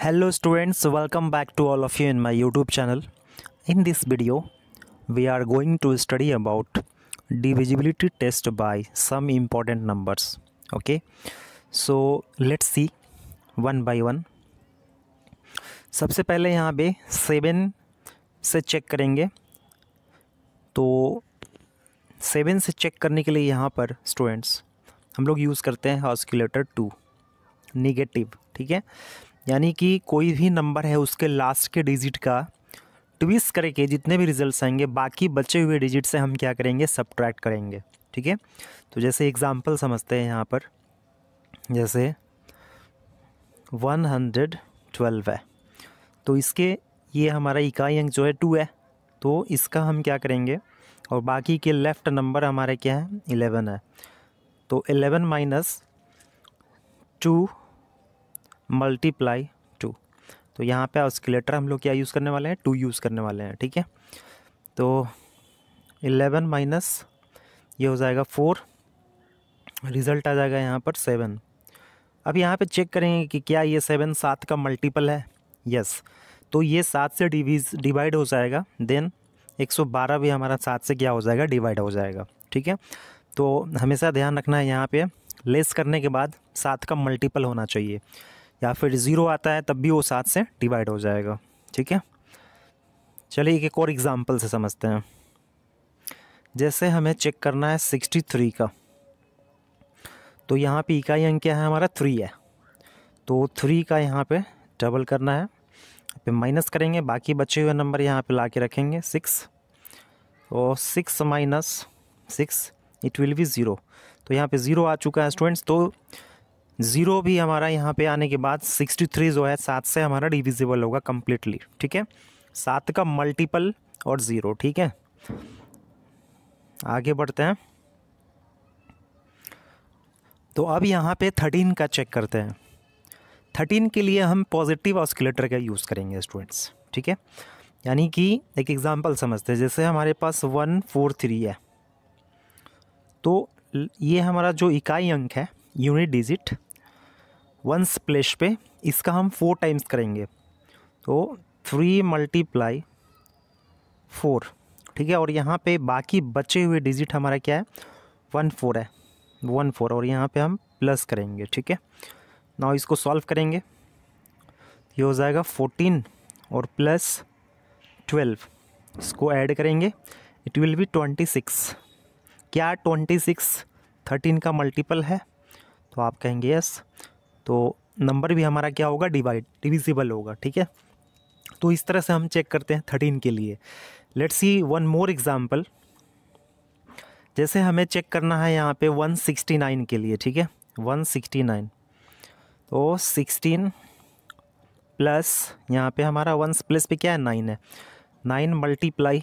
hello students welcome back to all of you in my youtube channel in this video we are going to study about divisibility test by some important numbers okay so let's see one by one सबसे पहले यहाँ पे seven से check करेंगे तो seven से check करने के लिए यहाँ पर स्टूडेंट्स हम लोग यूज़ करते हैं ऑस्कुलेटर टू निगेटिव ठीक है यानी कि कोई भी नंबर है उसके लास्ट के डिजिट का ट्विस्ट करके जितने भी रिजल्ट्स आएंगे बाकी बचे हुए डिजिट से हम क्या करेंगे सब्ट्रैक्ट करेंगे ठीक है तो जैसे एग्ज़ाम्पल समझते हैं यहाँ पर जैसे वन हंड्रेड ट्वेल्व है तो इसके ये हमारा इकाई अंक जो है टू है तो इसका हम क्या करेंगे और बाकी के लेफ़्ट नंबर हमारे क्या हैं इलेवन है तो eleven minus two multiply two तो यहाँ पे ऑस्किलेटर हम लोग क्या यूज़ करने वाले हैं टू यूज़ करने वाले हैं ठीक है तो इलेवन माइनस ये हो जाएगा फोर रिज़ल्ट आ जाएगा यहाँ पर सेवन अब यहाँ पे चेक करेंगे कि क्या ये सेवन सात का मल्टीपल है यस तो ये सात से डिवीज डिवाइड हो जाएगा देन एक सौ बारह भी हमारा सात से क्या हो जाएगा डिवाइड हो जाएगा ठीक है तो हमेशा ध्यान रखना है यहाँ पे लेस करने के बाद सात का मल्टीपल होना चाहिए या फिर ज़ीरो आता है तब भी वो सात से डिवाइड हो जाएगा ठीक है चलिए एक एक और एग्ज़ाम्पल से समझते हैं जैसे हमें चेक करना है सिक्सटी थ्री का तो यहाँ पे इकाई अंक क्या है हमारा थ्री है तो थ्री का यहाँ पे डबल करना है फिर माइनस करेंगे बाकी बचे हुए नंबर यहाँ पे ला के रखेंगे सिक्स और six minus six it will be zero तो यहाँ पे ज़ीरो आ चुका है स्टूडेंट्स तो ज़ीरो भी हमारा यहाँ पे आने के बाद सिक्सटी थ्री जो है सात से हमारा डिविजिबल होगा कम्प्लीटली ठीक है सात का मल्टीपल और ज़ीरो ठीक है आगे बढ़ते हैं तो अब यहाँ पे थर्टीन का चेक करते हैं थर्टीन के लिए हम पॉजिटिव ऑस्किलेटर का यूज़ करेंगे स्टूडेंट्स ठीक है यानी कि एक एग्ज़ाम्पल समझते हैं जैसे हमारे पास वन फोर थ्री है तो ये हमारा जो इकाई अंक है यूनिट डिजिट वन स्प्लेश पे इसका हम फोर टाइम्स करेंगे तो थ्री मल्टीप्लाई फोर ठीक है और यहाँ पे बाकी बचे हुए डिजिट हमारा क्या है वन फोर है वन फोर और यहाँ पे हम प्लस करेंगे ठीक है नाउ इसको सॉल्व करेंगे ये हो जाएगा फोर्टीन और प्लस ट्वेल्व इसको ऐड करेंगे it will be twenty six क्या ट्वेंटी सिक्स थर्टीन का मल्टीपल है तो आप कहेंगे यस yes. तो नंबर भी हमारा क्या होगा डिवाइड डिविजिबल होगा ठीक है तो इस तरह से हम चेक करते हैं थर्टीन के लिए let's see one more example जैसे हमें चेक करना है यहाँ पे वन सिक्सटी नाइन के लिए ठीक है वन सिक्सटी नाइन तो सिक्सटीन प्लस यहाँ पे हमारा वन प्लस पे क्या है नाइन है नाइन मल्टीप्लाई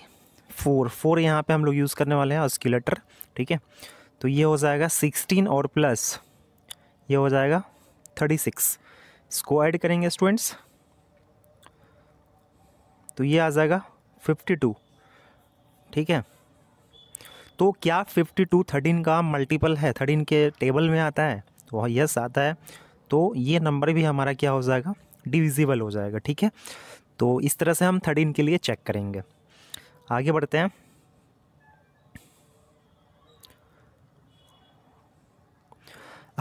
फोर फोर यहाँ पे हम लोग यूज़ करने वाले हैं ऑस्कुलेटर ठीक है तो ये हो जाएगा सिक्सटीन और प्लस ये हो जाएगा थर्टी सिक्स इसको ऐड करेंगे स्टूडेंट्स तो ये आ जाएगा फिफ्टी टू ठीक है तो क्या फिफ्टी टू थर्टीन का मल्टीपल है थर्टीन के टेबल में आता है तो यस आता है तो ये नंबर भी हमारा क्या हो जाएगा डिविजिबल हो जाएगा ठीक है तो इस तरह से हम थर्टीन के लिए चेक करेंगे आगे बढ़ते हैं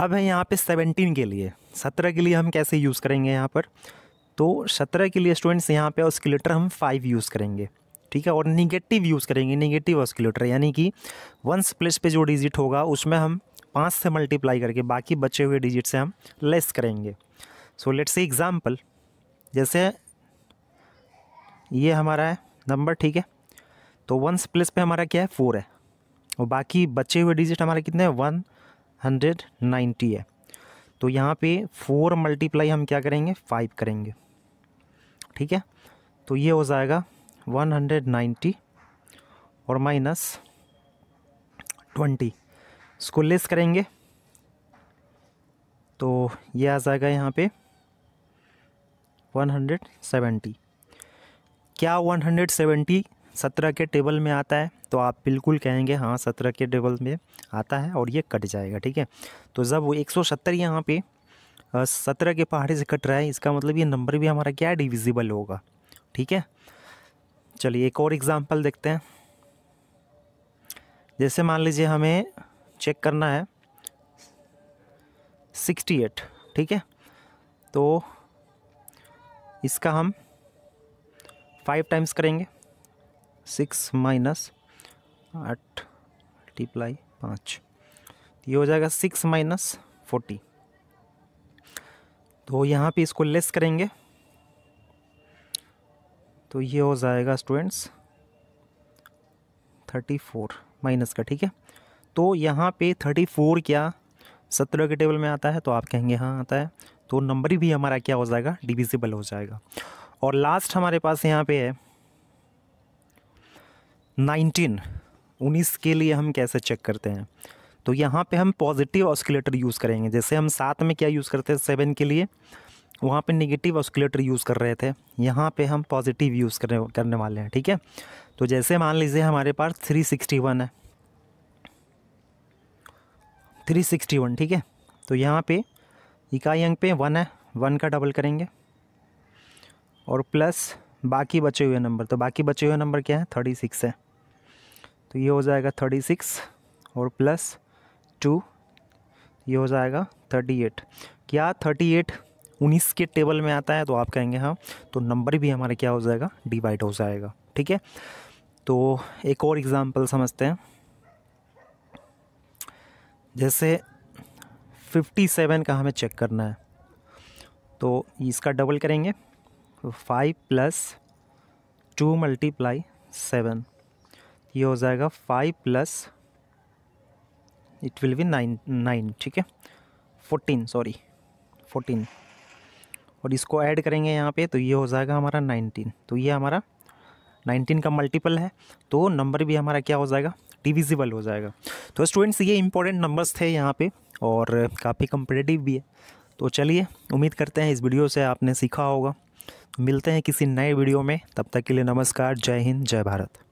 अब है यहाँ पे सेवनटीन के लिए सत्रह के लिए हम कैसे यूज़ करेंगे यहाँ पर तो सत्रह के लिए स्टूडेंट्स यहाँ पे ऑस्किलेटर हम फाइव यूज़ करेंगे ठीक है और निगेटिव यूज़ करेंगे निगेटिव ऑस्किलेटर यानी कि वंस प्लेस पे जो डिजिट होगा उसमें हम पाँच से मल्टीप्लाई करके बाकी बचे हुए डिजिट से हम लेस करेंगे सो लेट्स ए एग्ज़ाम्पल जैसे ये हमारा है नंबर ठीक है तो वंस प्लेस पे हमारा क्या है फोर है और बाकी बचे हुए डिजिट हमारे कितने हैं वन हंड्रेड नाइन्टी है तो यहाँ पे फोर मल्टीप्लाई हम क्या करेंगे फाइव करेंगे ठीक है तो ये हो जाएगा वन हंड्रेड नाइन्टी और माइनस ट्वेंटी इसको लेस करेंगे तो ये आ जाएगा यहाँ पे वन हंड्रेड सेवेंटी क्या वन हंड्रेड सेवेंटी सत्रह के टेबल में आता है तो आप बिल्कुल कहेंगे हाँ सत्रह के टेबल में आता है और ये कट जाएगा ठीक है तो जब वो एक सौ सत्तर यहाँ पर सत्रह के पहाड़ी से कट रहा है इसका मतलब ये नंबर भी हमारा क्या है डिविजिबल होगा ठीक है चलिए एक और एग्ज़ाम्पल देखते हैं जैसे मान लीजिए हमें चेक करना है सिक्सटी एट ठीक है तो इसका हम फाइव टाइम्स करेंगे सिक्स माइनस आठ मल्टीप्लाई पाँच ये हो जाएगा सिक्स माइनस फोर्टी तो यहाँ पे इसको लेस करेंगे तो ये हो जाएगा स्टूडेंट्स थर्टी फोर माइनस का ठीक है तो यहाँ पे थर्टी फोर क्या सत्रह के टेबल में आता है तो आप कहेंगे हाँ आता है तो नंबर भी हमारा क्या हो जाएगा डिविजिबल हो जाएगा और लास्ट हमारे पास यहाँ पे है नाइनटीन उन्नीस के लिए हम कैसे चेक करते हैं तो यहाँ पे हम पॉजिटिव ऑस्कुलेटर यूज़ करेंगे जैसे हम सात में क्या यूज़ करते हैं सेवन के लिए वहाँ पे नेगेटिव ऑस्कुलेटर यूज़ कर रहे थे यहाँ पे हम पॉजिटिव यूज़ करने करने वाले हैं ठीक है तो जैसे मान लीजिए हमारे पास थ्री सिक्सटी वन है थ्री सिक्सटी वन ठीक है तो यहाँ पे इकाई अंक पे वन है वन का डबल करेंगे और प्लस बाकी बचे हुए नंबर तो बाकी बचे हुए नंबर क्या है थर्टी सिक्स है तो ये हो जाएगा थर्टी सिक्स और प्लस टू ये हो जाएगा थर्टी एट क्या थर्टी एट उन्नीस के टेबल में आता है तो आप कहेंगे हाँ तो नंबर भी हमारा क्या हो जाएगा डिवाइड हो जाएगा ठीक है तो एक और एग्ज़ाम्पल समझते हैं जैसे फिफ्टी सेवन का हमें चेक करना है तो इसका डबल करेंगे five plus two multiply seven ये हो जाएगा five plus it will be nine nine ठीक है फोर्टीन सॉरी फोर्टीन और इसको ऐड करेंगे यहाँ पे तो ये हो जाएगा हमारा नाइनटीन तो ये हमारा नाइनटीन का मल्टीपल है तो नंबर भी हमारा क्या हो जाएगा डिविजिबल हो जाएगा तो स्टूडेंट्स ये इंपॉर्टेंट नंबर्स थे यहाँ पे और काफ़ी कंपटेटिव भी है तो चलिए उम्मीद करते हैं इस वीडियो से आपने सीखा होगा मिलते हैं किसी नए वीडियो में तब तक के लिए नमस्कार जय हिंद जय भारत